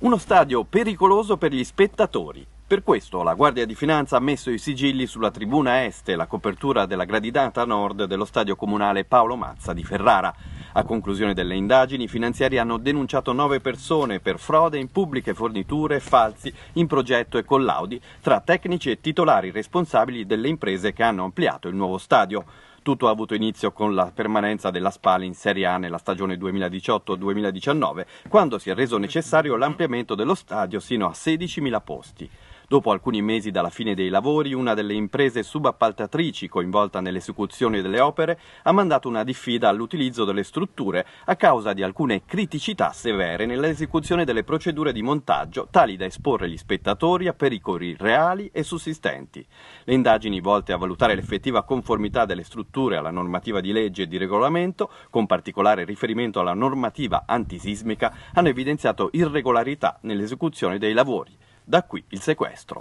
Uno stadio pericoloso per gli spettatori. Per questo la Guardia di Finanza ha messo i sigilli sulla tribuna est e la copertura della gradinata nord dello stadio comunale Paolo Mazza di Ferrara. A conclusione delle indagini, i finanziari hanno denunciato nove persone per frode in pubbliche forniture, falsi in progetto e collaudi tra tecnici e titolari responsabili delle imprese che hanno ampliato il nuovo stadio. Tutto ha avuto inizio con la permanenza della Spal in Serie A nella stagione 2018-2019, quando si è reso necessario l'ampliamento dello stadio sino a 16.000 posti. Dopo alcuni mesi dalla fine dei lavori, una delle imprese subappaltatrici coinvolta nell'esecuzione delle opere ha mandato una diffida all'utilizzo delle strutture a causa di alcune criticità severe nell'esecuzione delle procedure di montaggio, tali da esporre gli spettatori a pericoli reali e sussistenti. Le indagini volte a valutare l'effettiva conformità delle strutture alla normativa di legge e di regolamento, con particolare riferimento alla normativa antisismica, hanno evidenziato irregolarità nell'esecuzione dei lavori. Da qui il sequestro.